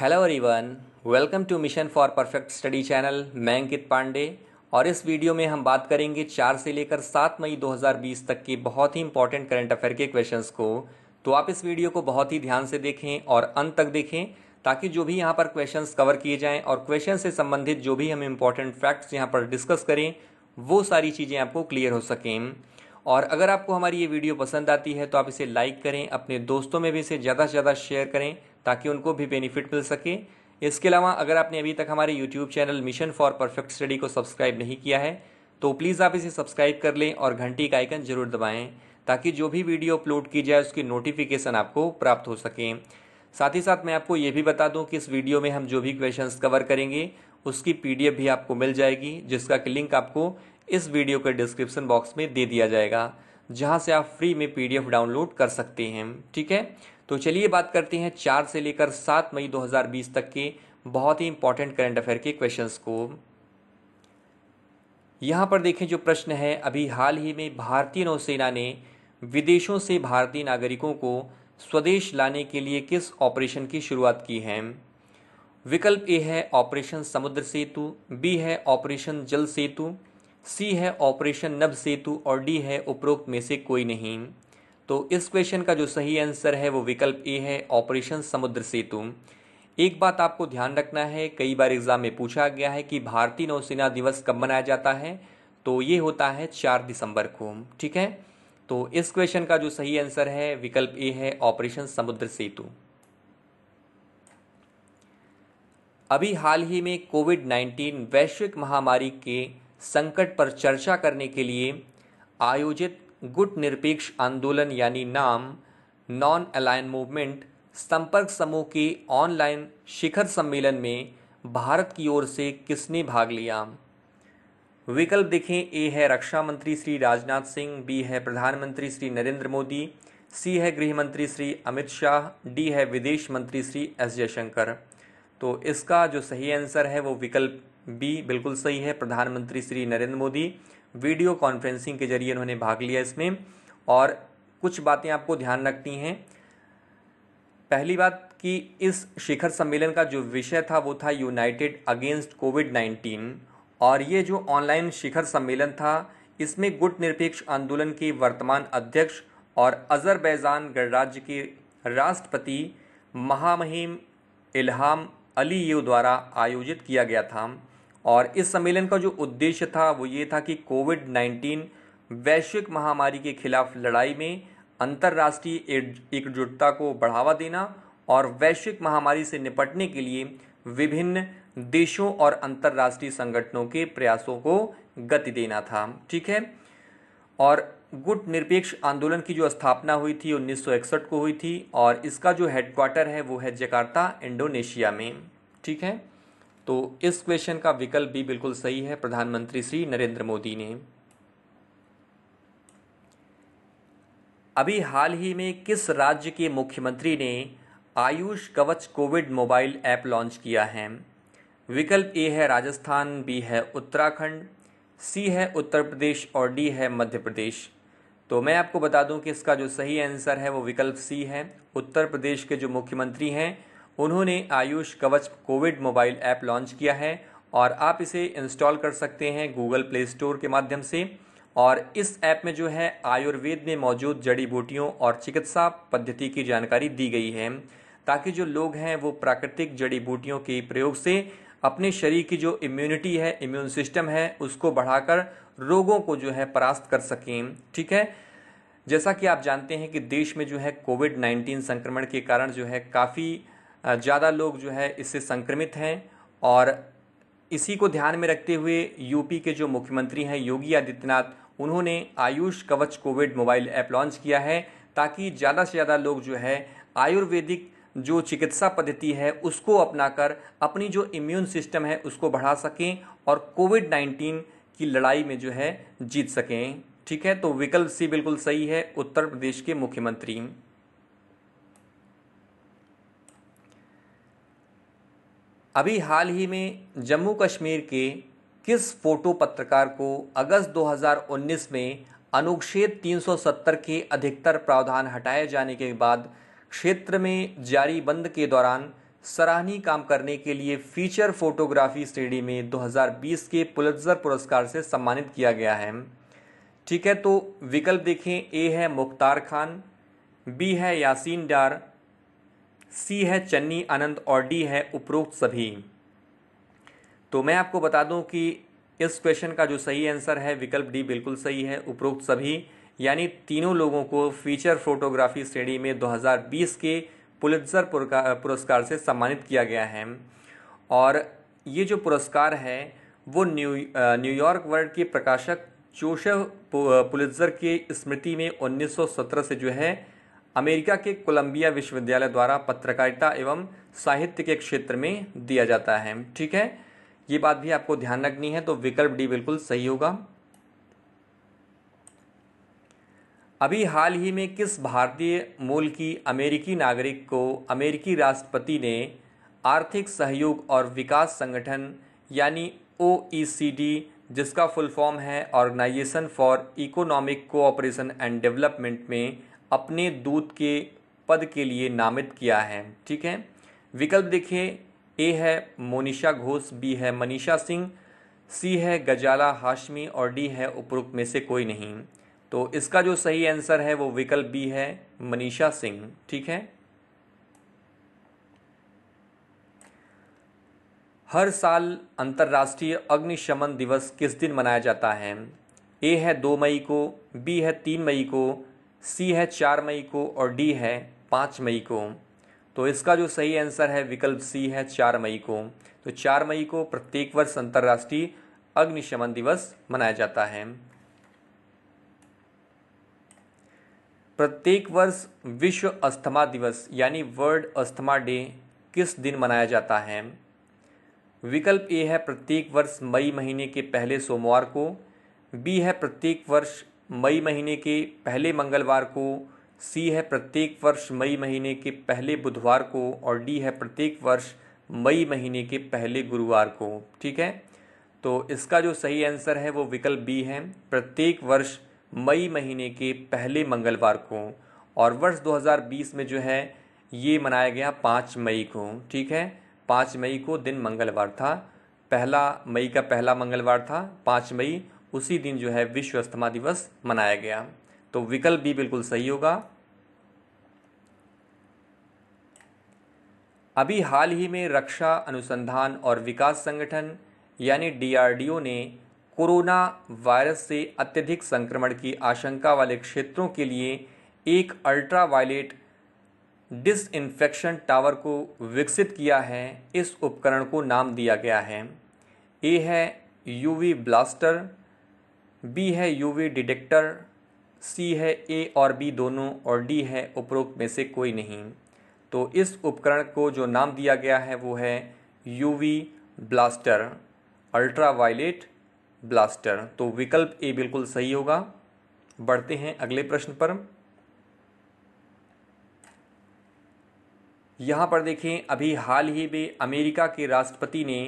hello everyone welcome to mission for perfect study channel मैं अंकित पांडे और इस वीडियो में हम बात करेंगे चार से लेकर सात मई 2020 तक के बहुत ही इंपॉर्टेंट करंट अफेयर के क्वेश्चंस को तो आप इस वीडियो को बहुत ही ध्यान से देखें और अंत तक देखें ताकि जो भी यहाँ पर क्वेश्चंस कवर किए जाएं और क्वेश्चन से संबंधित जो भी हम इम्पॉर्टेंट फैक्ट्स यहाँ पर डिस्कस करें वो सारी चीज़ें आपको क्लियर हो सकें और अगर आपको हमारी ये वीडियो पसंद आती है तो आप इसे लाइक करें अपने दोस्तों में भी इसे ज़्यादा से ज़्यादा शेयर करें ताकि उनको भी बेनिफिट मिल सके इसके अलावा अगर आपने अभी तक हमारे YouTube channel mission for perfect study को सब्सक्राइब नहीं किया है तो प्लीज़ आप इसे सब्सक्राइब कर लें और घंटी का आइकन जरूर दबाएँ ताकि जो भी वीडियो अपलोड की जाए उसकी नोटिफिकेशन आपको प्राप्त हो सके साथ ही साथ मैं आपको ये भी बता दूं कि इस वीडियो में हम जो भी क्वेश्चंस कवर करेंगे उसकी पीडीएफ भी आपको मिल जाएगी जिसका कि लिंक आपको इस वीडियो के डिस्क्रिप्शन बॉक्स में दे दिया जाएगा जहां से आप फ्री में पीडीएफ डाउनलोड कर सकते हैं ठीक है तो चलिए बात करते हैं चार से लेकर सात मई 2020 तक के बहुत ही इंपॉर्टेंट करंट अफेयर के क्वेश्चंस को यहां पर देखें जो प्रश्न है अभी हाल ही में भारतीय नौसेना ने विदेशों से भारतीय नागरिकों को स्वदेश लाने के लिए किस ऑपरेशन की शुरुआत की है विकल्प ए है ऑपरेशन समुद्र सेतु बी है ऑपरेशन जल सेतु सी है ऑपरेशन नभ सेतु और डी है उपरोक्त में से कोई नहीं तो इस क्वेश्चन का जो सही आंसर है वो विकल्प ए है ऑपरेशन समुद्र सेतु एक बात आपको ध्यान रखना है कई बार एग्जाम में पूछा गया है कि भारतीय नौसेना दिवस कब मनाया जाता है तो ये होता है चार दिसंबर को ठीक है तो इस क्वेश्चन का जो सही आंसर है विकल्प ए है ऑपरेशन समुद्र सेतु अभी हाल ही में कोविड 19 वैश्विक महामारी के संकट पर चर्चा करने के लिए आयोजित गुट निरपेक्ष आंदोलन यानी नाम नॉन अलायन मूवमेंट संपर्क समूह के ऑनलाइन शिखर सम्मेलन में भारत की ओर से किसने भाग लिया विकल्प देखें ए है रक्षा मंत्री श्री राजनाथ सिंह बी है प्रधानमंत्री श्री नरेंद्र मोदी सी है गृह मंत्री श्री अमित शाह डी है विदेश मंत्री श्री एस जयशंकर तो इसका जो सही आंसर है वो विकल्प बी बिल्कुल सही है प्रधानमंत्री श्री नरेंद्र मोदी वीडियो कॉन्फ्रेंसिंग के जरिए उन्होंने भाग लिया इसमें और कुछ बातें आपको ध्यान रखनी हैं पहली बात कि इस शिखर सम्मेलन का जो विषय था वो था यूनाइटेड अगेंस्ट कोविड नाइन्टीन और ये जो ऑनलाइन शिखर सम्मेलन था इसमें गुट निरपेक्ष आंदोलन के वर्तमान अध्यक्ष और अजरबैजान गणराज्य के राष्ट्रपति महामहिम इल्हाम अली यू द्वारा आयोजित किया गया था और इस सम्मेलन का जो उद्देश्य था वो ये था कि कोविड नाइन्टीन वैश्विक महामारी के खिलाफ लड़ाई में अंतर्राष्ट्रीय एकजुटता को बढ़ावा देना और वैश्विक महामारी से निपटने के लिए विभिन्न देशों और अंतर्राष्ट्रीय संगठनों के प्रयासों को गति देना था ठीक है और गुट निरपेक्ष आंदोलन की जो स्थापना हुई थी उन्नीस को हुई थी और इसका जो हेडक्वार्टर है वो है जकार्ता इंडोनेशिया में ठीक है तो इस क्वेश्चन का विकल्प भी बिल्कुल सही है प्रधानमंत्री श्री नरेंद्र मोदी ने अभी हाल ही में किस राज्य के मुख्यमंत्री ने आयुष कवच कोविड मोबाइल ऐप लॉन्च किया है विकल्प ए है राजस्थान बी है उत्तराखंड सी है उत्तर प्रदेश और डी है मध्य प्रदेश तो मैं आपको बता दूं कि इसका जो सही आंसर है वो विकल्प सी है उत्तर प्रदेश के जो मुख्यमंत्री हैं उन्होंने आयुष कवच कोविड मोबाइल ऐप लॉन्च किया है और आप इसे इंस्टॉल कर सकते हैं गूगल प्ले स्टोर के माध्यम से और इस ऐप में जो है आयुर्वेद में मौजूद जड़ी बूटियों और चिकित्सा पद्धति की जानकारी दी गई है ताकि जो लोग हैं वो प्राकृतिक जड़ी बूटियों के प्रयोग से अपने शरीर की जो इम्यूनिटी है इम्यून सिस्टम है उसको बढ़ाकर रोगों को जो है परास्त कर सकें ठीक है जैसा कि आप जानते हैं कि देश में जो है कोविड नाइन्टीन संक्रमण के कारण जो है काफ़ी ज़्यादा लोग जो है इससे संक्रमित हैं और इसी को ध्यान में रखते हुए यूपी के जो मुख्यमंत्री हैं योगी आदित्यनाथ उन्होंने आयुष कवच कोविड मोबाइल ऐप लॉन्च किया है ताकि ज़्यादा से ज़्यादा लोग जो है आयुर्वेदिक जो चिकित्सा पद्धति है उसको अपनाकर अपनी जो इम्यून सिस्टम है उसको बढ़ा सकें और कोविड नाइन्टीन की लड़ाई में जो है जीत सकें ठीक है तो विकल्प सी बिल्कुल सही है उत्तर प्रदेश के मुख्यमंत्री अभी हाल ही में जम्मू कश्मीर के किस फोटो पत्रकार को अगस्त 2019 में अनुच्छेद 370 के अधिकतर प्रावधान हटाए जाने के बाद क्षेत्र में जारी बंद के दौरान सराहनीय काम करने के लिए फीचर फोटोग्राफी श्रेणी में 2020 के पुलजर पुरस्कार से सम्मानित किया गया है ठीक है तो विकल्प देखें ए है मुख्तार खान बी है यासीन डार सी है चन्नी अनंत और डी है उपरोक्त सभी तो मैं आपको बता दूं कि इस क्वेश्चन का जो सही आंसर है विकल्प डी बिल्कुल सही है उपरोक्त सभी यानी तीनों लोगों को फीचर फोटोग्राफी श्रेणी में 2020 के पुलित्जर पुरस्कार से सम्मानित किया गया है और ये जो पुरस्कार है वो न्यू न्यूयॉर्क वर्ल्ड के प्रकाशक चोशव पुलित्जर की स्मृति में 1917 से जो है अमेरिका के कोलंबिया विश्वविद्यालय द्वारा पत्रकारिता एवं साहित्य के क्षेत्र में दिया जाता है ठीक है ये बात भी आपको ध्यान रखनी है तो विकल्प डी बिल्कुल सही होगा अभी हाल ही में किस भारतीय मूल की अमेरिकी नागरिक को अमेरिकी राष्ट्रपति ने आर्थिक सहयोग और विकास संगठन यानी ओ जिसका फुल फॉर्म है Organisation for Economic Cooperation and Development में अपने दूत के पद के लिए नामित किया है ठीक है विकल्प देखिए ए है मोनिशा घोष बी है मनीषा सिंह सी है गजाला हाशमी और डी है उपरोक्त में से कोई नहीं तो इसका जो सही आंसर है वो विकल्प बी है मनीषा सिंह ठीक है हर साल अंतर्राष्ट्रीय अग्निशमन दिवस किस दिन मनाया जाता है ए है दो मई को बी है तीन मई को सी है चार मई को और डी है पाँच मई को तो इसका जो सही आंसर है विकल्प सी है चार मई को तो चार मई को प्रत्येक वर्ष अंतर्राष्ट्रीय अग्निशमन दिवस मनाया जाता है प्रत्येक वर्ष विश्व अस्थमा दिवस यानी वर्ल्ड अस्थमा डे किस दिन मनाया जाता है विकल्प ए है प्रत्येक वर्ष मई महीने के पहले सोमवार को बी है प्रत्येक वर्ष मई महीने के पहले मंगलवार को सी है प्रत्येक वर्ष मई महीने के पहले बुधवार को और डी है प्रत्येक वर्ष मई महीने के पहले गुरुवार को ठीक है तो इसका जो सही आंसर है वो विकल्प बी है प्रत्येक वर्ष मई महीने के पहले मंगलवार को और वर्ष 2020 में जो है ये मनाया गया पाँच मई को ठीक है पाँच मई को दिन मंगलवार था पहला मई का पहला मंगलवार था पाँच मई उसी दिन जो है विश्व अस्थमा दिवस मनाया गया तो विकल्प भी बिल्कुल सही होगा अभी हाल ही में रक्षा अनुसंधान और विकास संगठन यानी डीआरडीओ ने कोरोना वायरस से अत्यधिक संक्रमण की आशंका वाले क्षेत्रों के लिए एक अल्ट्रावायलेट वायलेट डिसइंफेक्शन टावर को विकसित किया है इस उपकरण को नाम दिया गया है ए है यूवी ब्लास्टर बी है यूवी डिटेक्टर सी है ए और बी दोनों और डी है उपरोक्त में से कोई नहीं तो इस उपकरण को जो नाम दिया गया है वो है UV blaster ultraviolet blaster तो विकल्प ए बिल्कुल सही होगा बढ़ते हैं अगले प्रश्न पर यहाँ पर देखें अभी हाल ही में अमेरिका के राष्ट्रपति ने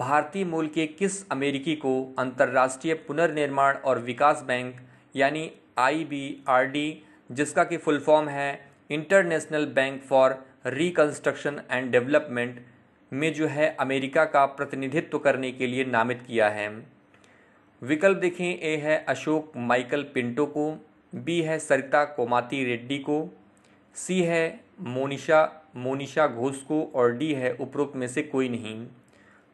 भारतीय मूल के किस अमेरिकी को अंतर्राष्ट्रीय पुनर्निर्माण और विकास बैंक यानी आईबीआरडी जिसका कि फुल फॉर्म है International Bank for Reconstruction and Development में जो है अमेरिका का प्रतिनिधित्व करने के लिए नामित किया है विकल्प देखें ए है अशोक माइकल पिंटो को बी है सरिता कोमाती रेड्डी को सी है मोनिशा मोनिशा घोष को और डी है उपरोक्त में से कोई नहीं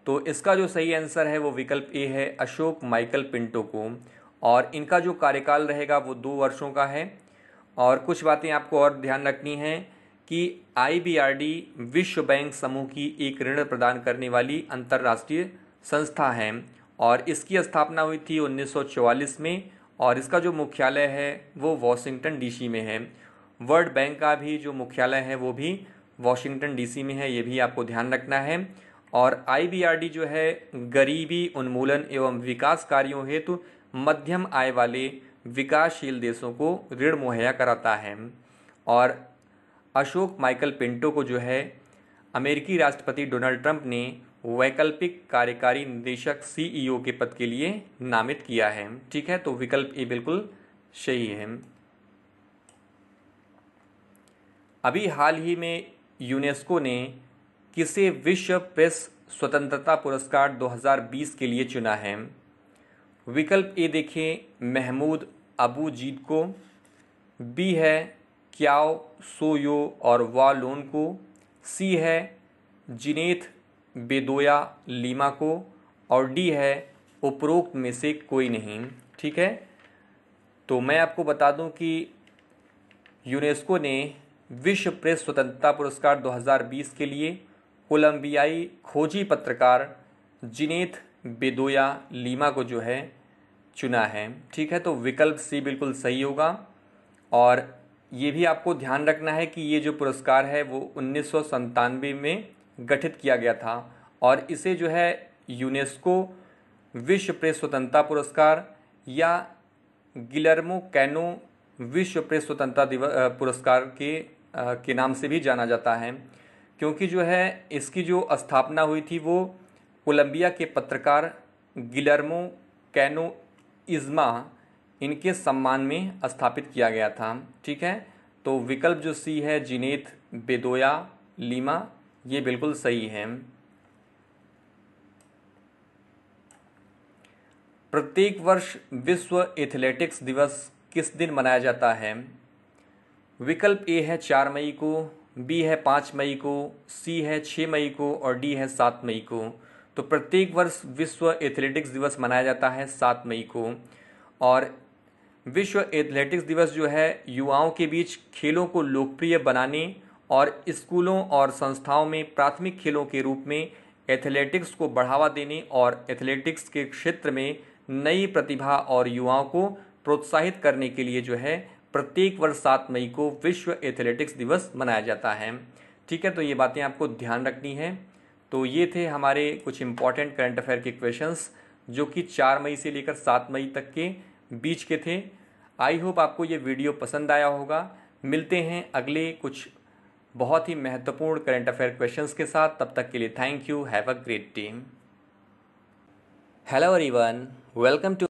तो इसका जो सही आंसर है वो विकल्प ए है अशोक माइकल पिंटो को और इनका जो कार्यकाल रहेगा वो दो वर्षों का है और कुछ बातें आपको और ध्यान रखनी है कि आईबीआरडी विश्व बैंक समूह की एक ऋण प्रदान करने वाली अंतर्राष्ट्रीय संस्था है और इसकी स्थापना हुई थी 1944 में और इसका जो मुख्यालय है वो वॉशिंगटन डीसी में है वर्ल्ड बैंक का भी जो मुख्यालय है वो भी वॉशिंगटन डीसी में है ये भी आपको ध्यान रखना है और आईबीआरडी जो है गरीबी उन्मूलन एवं विकास कार्यों हेतु मध्यम आय वाले विकासशील देशों को ऋण मुहैया कराता है और अशोक माइकल पिंटो को जो है अमेरिकी राष्ट्रपति डोनाल्ड ट्रंप ने वैकल्पिक कार्यकारी निदेशक सीईओ e के पद के लिए नामित किया है ठीक है तो विकल्प ये बिल्कुल सही है अभी हाल ही में यूनेस्को ने किसे विश्व प्रेस स्वतंत्रता पुरस्कार 2020 के लिए चुना है विकल्प ए देखें महमूद अबू जीत को बी है क्याओ सोयो और वालोन को सी है जिनेथ बेदोया लीमा को और डी है उपरोक्त में से कोई नहीं ठीक है तो मैं आपको बता दूं कि यूनेस्को ने विश्व प्रेस स्वतंत्रता पुरस्कार 2020 के लिए कोलंबियाई खोजी पत्रकार जिनेथ बेदोया लीमा को जो है चुना है ठीक है तो विकल्प सी बिल्कुल सही होगा और ये भी आपको ध्यान रखना है कि ये जो पुरस्कार है वो उन्नीस में गठित किया गया था और इसे जो है यूनेस्को विश्व प्रेस स्वतंत्रता पुरस्कार या गिलर्मो कैनो विश्व प्रेस स्वतंत्रता दिवस पुरस्कार के के नाम से भी जाना जाता है क्योंकि जो है इसकी जो स्थापना हुई थी वो कोलंबिया के पत्रकार गिलर्मो कैनो इज़मा इनके सम्मान में स्थापित किया गया था ठीक है तो विकल्प जो सी है जिनेत बेदोया लीमा ये बिल्कुल सही है प्रत्येक वर्ष विश्व एथलेटिक्स दिवस किस दिन मनाया जाता है विकल्प ए है चार मई को बी है पाँच मई को सी है छः मई को और डी है सात मई को तो प्रत्येक वर्ष विश्व एथलेटिक्स दिवस मनाया जाता है सात मई को और विश्व एथलेटिक्स दिवस जो है युवाओं के बीच खेलों को लोकप्रिय बनाने और स्कूलों और संस्थाओं में प्राथमिक खेलों के रूप में एथलेटिक्स को बढ़ावा देने और एथलेटिक्स के क्षेत्र में नई प्रतिभा और युवाओं को प्रोत्साहित करने के लिए जो है प्रत्येक वर्ष सात मई को विश्व एथलेटिक्स दिवस मनाया जाता है ठीक है तो ये बातें आपको ध्यान रखनी है तो ये थे हमारे कुछ इम्पॉर्टेंट करंट अफेयर के क्वेश्चंस जो कि चार मई से लेकर सात मई तक के बीच के थे आई होप आपको ये वीडियो पसंद आया होगा मिलते हैं अगले कुछ बहुत ही महत्वपूर्ण करंट अफेयर क्वेश्चंस के साथ तब तक के लिए thank you have a great team hello everyone welcome to